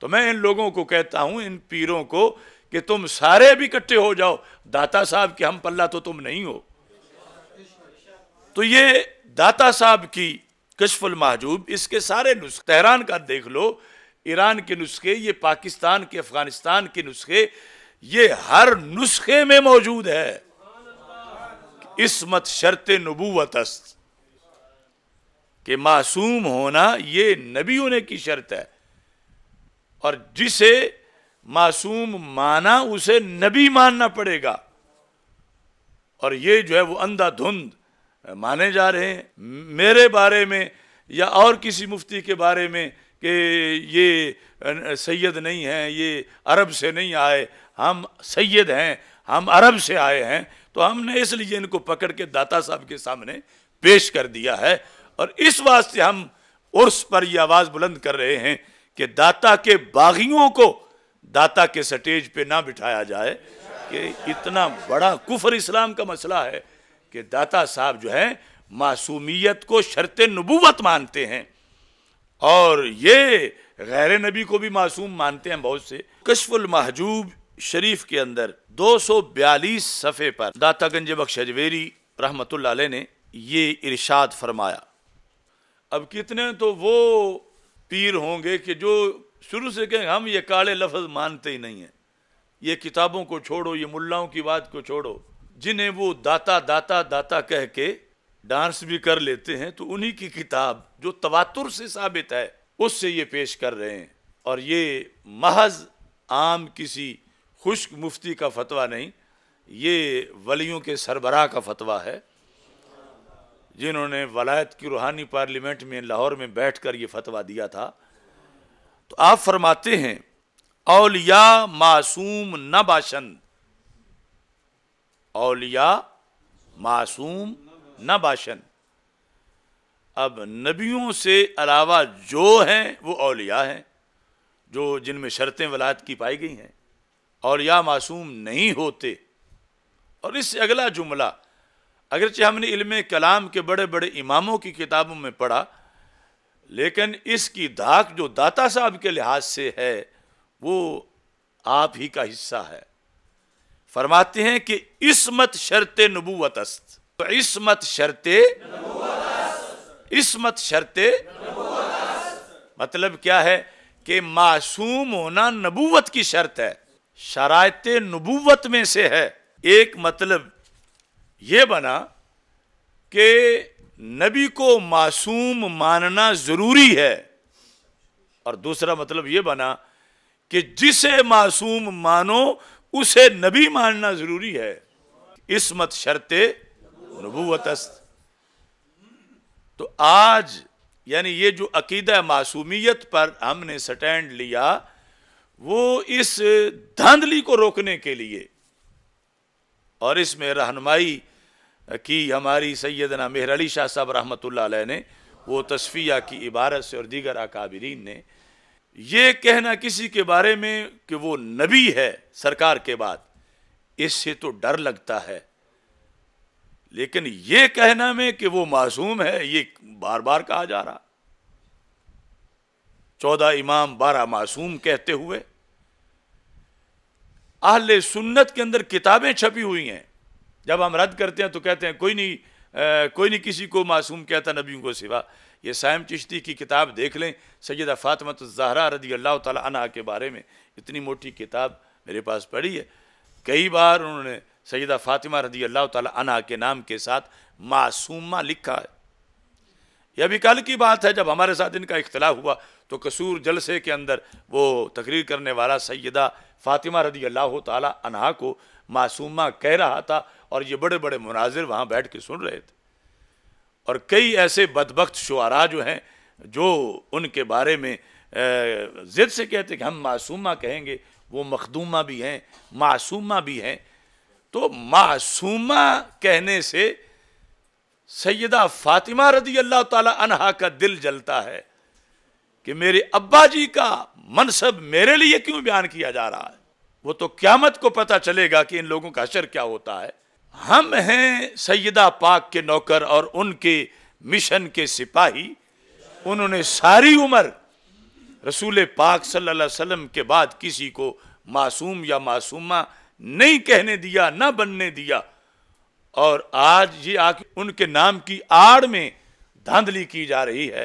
तो मैं इन लोगों को कहता हूं इन पीरों को कि तुम सारे भी इकट्ठे हो जाओ दाता साहब के हम पल्ला तो तुम नहीं हो तो ये दाता साहब की कशफुल महजूब इसके सारे नुस्खे तहरान का देख लो ईरान के नुस्खे ये पाकिस्तान के अफगानिस्तान के नुस्खे ये हर नुस्खे में मौजूद है इसमत शर्त नबूवत अस्त मासूम होना ये नबी होने की शर्त है और जिसे मासूम माना उसे नबी मानना पड़ेगा और ये जो है वो अंधाधुंध माने जा रहे हैं मेरे बारे में या और किसी मुफ्ती के बारे में कि ये सैयद नहीं है ये अरब से नहीं आए हम सैयद हैं हम अरब से आए हैं तो हमने इसलिए इनको पकड़ के दाता साहब के सामने पेश कर दिया है और इस वास्ते हम उर्स पर यह आवाज़ बुलंद कर रहे हैं कि दाता के बागियों को दाता के स्टेज पे ना बिठाया जाए कि इतना बड़ा कुफर इस्लाम का मसला है कि दाता साहब जो है मासूमियत को शर्त नबूवत मानते हैं और ये गैर नबी को भी मासूम मानते हैं बहुत से कशफुल महजूब शरीफ के अंदर 242 सफ़े पर दाता गंज बख्श अजवेरी रहमत ने ये इरशाद फरमाया अब कितने तो वो पीर होंगे कि जो शुरू से कहें हम ये काले लफ्ज मानते ही नहीं हैं ये किताबों को छोड़ो ये मुल्लाओं की बात को छोड़ो जिन्हें वो दाता दाता दाता कह के डांस भी कर लेते हैं तो उन्हीं की किताब जो तवातुर से साबित है उससे ये पेश कर रहे हैं और ये महज आम किसी खुश्क मुफ्ती का फतवा नहीं ये वलियों के सरबराह का फतवा है जिन्होंने वलायत की रूहानी पार्लियामेंट में लाहौर में बैठ कर ये फतवा दिया था तो आप फरमाते हैं अलिया मासूम न बाशंद अलिया मासूम न बाशन अब नबियों से अलावा जो हैं वो औलिया हैं जो जिनमें शर्तें वलायत की पाई गई हैं औलिया मासूम नहीं होते और इससे अगला जुमला अगरचे हमने इल्म कलाम के बड़े बड़े इमामों की किताबों में पढ़ा लेकिन इसकी धाक जो दाता साहब के लिहाज से है वो आप ही का हिस्सा है फरमाते हैं कि इसमत शर्त नबूवत अस्त तो इसमत शर्त इसमत शर्त मतलब क्या है कि मासूम होना नबूवत की शर्त है शरात नबूवत में से है एक मतलब ये बना कि नबी को मासूम मानना ज़रूरी है और दूसरा मतलब ये बना कि जिसे मासूम मानो उसे नबी मानना ज़रूरी है इसमत शर्ते नबूवत तो आज यानी ये जो अकीदा मासूमियत पर हमने स्टैंड लिया वो इस धांधली को रोकने के लिए और इसमें रहनमाई कि हमारी सैदना मेहर अली शाह साहब रहमत ने वो तस्फिया की इबारत से और दीगर अकाबरीन ने यह कहना किसी के बारे में कि वो नबी है सरकार के बाद इससे तो डर लगता है लेकिन यह कहना में कि वो मासूम है ये बार बार कहा जा रहा चौदह इमाम बारह मासूम कहते हुए आहल सुन्नत के अंदर किताबें छपी हुई हैं जब हम रद्द करते हैं तो कहते हैं कोई नहीं आ, कोई नहीं किसी को मासूम कहता नबियों को सिवा ये सायम चिश्ती की किताब देख लें सैदा फ़ातमत जहरा रदी अल्लाह तला के बारे में इतनी मोटी किताब मेरे पास पड़ी है कई बार उन्होंने सैदा फ़ातिमा रदी अल्लाह तला के नाम के साथ मासूमा लिखा है ये अभी कल की बात है जब हमारे साथ इनका इख्तलाफ हुआ तो कसूर जलसे के अंदर वो तकरीर करने वाला सैदा फ़ातिमा रदी अल्लाह तहा को मासूमा कह रहा था और ये बड़े बड़े मुनाजिर वहाँ बैठ के सुन रहे थे और कई ऐसे बदबक शुरा जो हैं जो उनके बारे में ज़िद से कहते कि हम मासूमा कहेंगे वो मखदूमा भी हैं मासूमा भी हैं तो मासूमा कहने से सैदा फातिमा रदी अल्लाह तहा का दिल जलता है कि मेरे अब्बा जी का मनसब मेरे लिए क्यों बयान किया जा रहा है वो तो क्यामत को पता चलेगा कि इन लोगों का असर क्या होता है हम हैं सैदा पाक के नौकर और उनके मिशन के सिपाही उन्होंने सारी उम्र रसूल पाक सल्लल्लाहु अलैहि वसल्लम के बाद किसी को मासूम या मासूमा नहीं कहने दिया ना बनने दिया और आज ये आके उनके नाम की आड़ में धांधली की जा रही है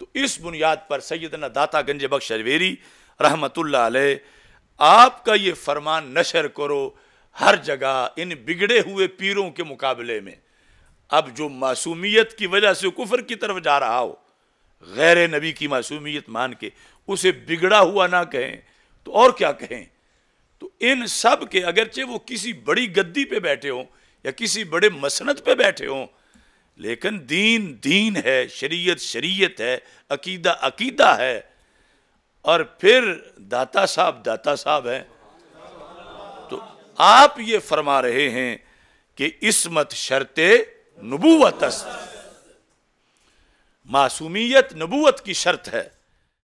तो इस बुनियाद पर सैदना दाता गंज बख्श अलवेरी रहमतुल्ला आपका ये फरमान नशर करो हर जगह इन बिगड़े हुए पीरों के मुकाबले में अब जो मासूमियत की वजह से कुफर की तरफ जा रहा हो गैर नबी की मासूमियत मान के उसे बिगड़ा हुआ ना कहें तो और क्या कहें तो इन सब के अगरचे वो किसी बड़ी गद्दी पे बैठे हों या किसी बड़े मसनत पे बैठे हों लेकिन दीन दीन है शरीयत शरीयत है अकीदा अकीदा है और फिर दाता साहब दाता साहब हैं तो आप ये फरमा रहे हैं कि इसमत शर्त नबूवत मासूमियत नबूवत की शर्त है